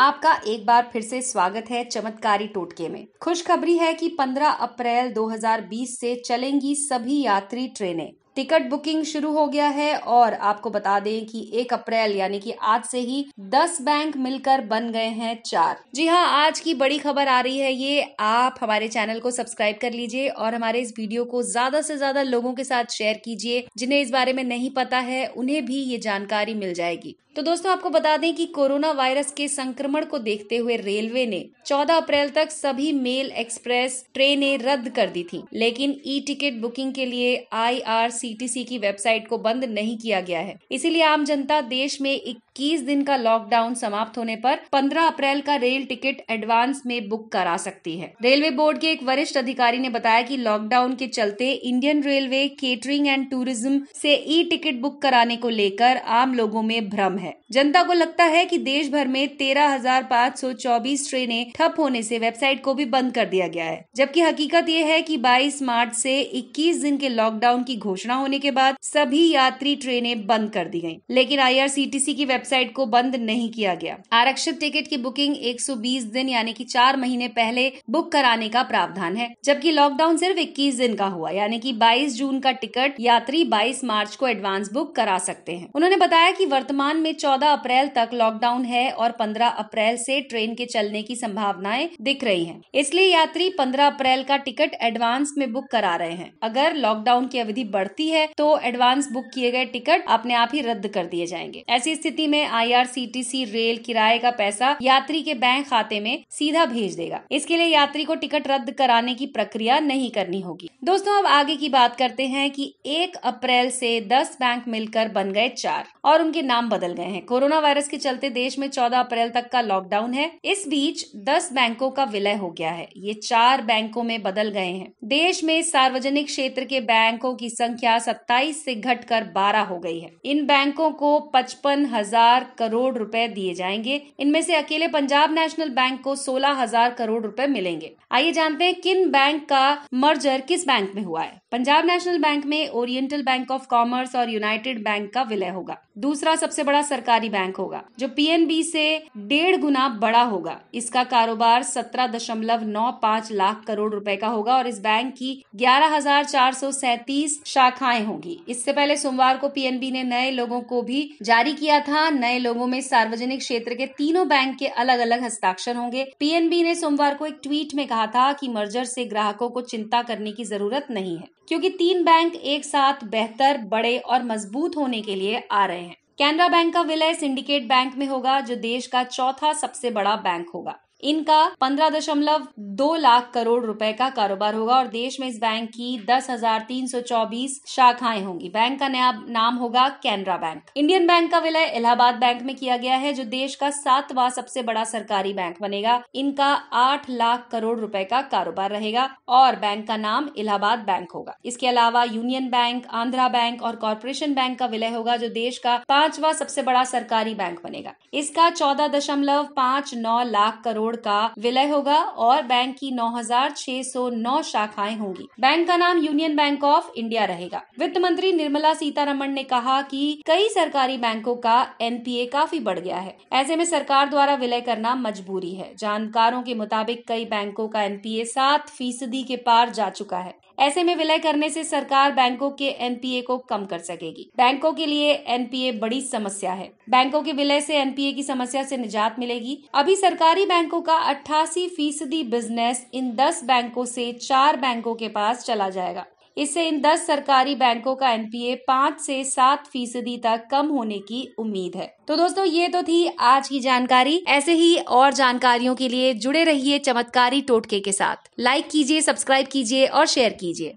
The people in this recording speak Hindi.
आपका एक बार फिर से स्वागत है चमत्कारी टोटके में खुशखबरी है कि 15 अप्रैल 2020 से चलेंगी सभी यात्री ट्रेनें टिकट बुकिंग शुरू हो गया है और आपको बता दें कि एक अप्रैल यानी कि आज से ही दस बैंक मिलकर बन गए हैं चार जी हाँ आज की बड़ी खबर आ रही है ये आप हमारे चैनल को सब्सक्राइब कर लीजिए और हमारे इस वीडियो को ज्यादा से ज्यादा लोगों के साथ शेयर कीजिए जिन्हें इस बारे में नहीं पता है उन्हें भी ये जानकारी मिल जाएगी तो दोस्तों आपको बता दें कि कोरोना वायरस के संक्रमण को देखते हुए रेलवे ने 14 अप्रैल तक सभी मेल एक्सप्रेस ट्रेनें रद्द कर दी थी लेकिन ई टिकट बुकिंग के लिए आई आर सी सीटीसी की वेबसाइट को बंद नहीं किया गया है इसीलिए आम जनता देश में इक्कीस दिन का लॉकडाउन समाप्त होने पर 15 अप्रैल का रेल टिकट एडवांस में बुक करा सकती है रेलवे बोर्ड के एक वरिष्ठ अधिकारी ने बताया कि लॉकडाउन के चलते Indian railway catering and tourism से ई टिकट बुक कराने को लेकर आम लोगों में भ्रम है जनता को लगता है कि देश भर में चौबीस ट्रेनें ठप होने से वेबसाइट को भी बंद कर दिया गया है जबकि हकीकत यह है कि 22 मार्च से 21 दिन के लॉकडाउन की घोषणा होने के बाद सभी यात्री ट्रेनें बंद कर दी गयी लेकिन आईआरसीटीसी की वेबसाइट वेबसाइट को बंद नहीं किया गया आरक्षित टिकट की बुकिंग 120 दिन यानी कि चार महीने पहले बुक कराने का प्रावधान है जबकि लॉकडाउन सिर्फ 21 दिन का हुआ यानी कि 22 जून का टिकट यात्री 22 मार्च को एडवांस बुक करा सकते हैं उन्होंने बताया कि वर्तमान में 14 अप्रैल तक लॉकडाउन है और 15 अप्रैल से ट्रेन के चलने की संभावनाएं दिख रही हैं इसलिए यात्री 15 अप्रैल का टिकट एडवांस में बुक करा रहे हैं अगर लॉकडाउन की अवधि बढ़ती है तो एडवांस बुक किए गए टिकट अपने आप ही रद्द कर दिए जाएंगे ऐसी स्थिति में में आईआरसीटीसी रेल किराए का पैसा यात्री के बैंक खाते में सीधा भेज देगा इसके लिए यात्री को टिकट रद्द कराने की प्रक्रिया नहीं करनी होगी दोस्तों अब आगे की बात करते हैं कि एक अप्रैल से दस बैंक मिलकर बन गए चार और उनके नाम बदल गए हैं कोरोना वायरस के चलते देश में चौदह अप्रैल तक का लॉकडाउन है इस बीच दस बैंकों का विलय हो गया है ये चार बैंकों में बदल गए हैं देश में सार्वजनिक क्षेत्र के बैंकों की संख्या सत्ताईस से घटकर बारह हो गई है इन बैंकों को पचपन हजार हजार करोड़ रुपए दिए जाएंगे इनमें से अकेले पंजाब नेशनल बैंक को सोलह हजार करोड़ रुपए मिलेंगे आइए जानते हैं किन बैंक का मर्जर किस बैंक में हुआ है पंजाब नेशनल बैंक में ओरिएंटल बैंक ऑफ कॉमर्स और यूनाइटेड बैंक का विलय होगा दूसरा सबसे बड़ा सरकारी बैंक होगा जो पीएनबी से डेढ़ गुना बड़ा होगा इसका कारोबार सत्रह दशमलव नौ पाँच लाख करोड़ रुपए का होगा और इस बैंक की ग्यारह हजार चार सौ सैतीस शाखाएं होंगी इससे पहले सोमवार को पीएनबी ने नए लोगों को भी जारी किया था दौरान नए लोगों में सार्वजनिक क्षेत्र के तीनों बैंक के अलग अलग हस्ताक्षर होंगे पीएनबी ने सोमवार को एक ट्वीट में कहा था कि मर्जर से ग्राहकों को चिंता करने की जरूरत नहीं है क्योंकि तीन बैंक एक साथ बेहतर बड़े और मजबूत होने के लिए आ रहे हैं कैनरा बैंक का विलय सिंडिकेट बैंक में होगा जो देश का चौथा सबसे बड़ा बैंक होगा इनका पंद्रह दशमलव दो लाख करोड़ रुपए का कारोबार होगा और देश में इस बैंक की दस हजार तीन सौ चौबीस शाखाएं होंगी बैंक का नया नाम होगा कैनरा बैंक इंडियन बैंक का विलय इलाहाबाद बैंक में किया गया है जो देश का सातवां सबसे बड़ा सरकारी बैंक बनेगा इनका आठ लाख करोड़ रुपए का कारोबार रहेगा और बैंक का नाम इलाहाबाद बैंक होगा इसके अलावा यूनियन बैंक आंध्रा बैंक और कॉरपोरेशन बैंक का विलय होगा जो देश का पांचवा सबसे बड़ा सरकारी बैंक बनेगा इसका चौदह दशमलव पांच नौ लाख करोड़ करोड़ का विलय होगा और बैंक की 9,609 शाखाएं होंगी बैंक का नाम यूनियन बैंक ऑफ इंडिया रहेगा वित्त मंत्री निर्मला सीतारमण ने कहा कि कई सरकारी बैंकों का एनपीए काफी बढ़ गया है ऐसे में सरकार द्वारा विलय करना मजबूरी है जानकारों के मुताबिक कई बैंकों का एनपीए सात फीसदी के पार जा चुका है ऐसे में विलय करने से सरकार बैंकों के एनपीए को कम कर सकेगी बैंकों के लिए एनपीए बड़ी समस्या है बैंकों के विलय से एनपीए की समस्या से निजात मिलेगी अभी सरकारी बैंकों का अट्ठासी फीसदी बिजनेस इन दस बैंकों से चार बैंकों के पास चला जाएगा इससे इन दस सरकारी बैंकों का एनपीए पाँच से सात फीसदी तक कम होने की उम्मीद है तो दोस्तों ये तो थी आज की जानकारी ऐसे ही और जानकारियों के लिए जुड़े रहिए चमत्कारी टोटके के साथ लाइक कीजिए सब्सक्राइब कीजिए और शेयर कीजिए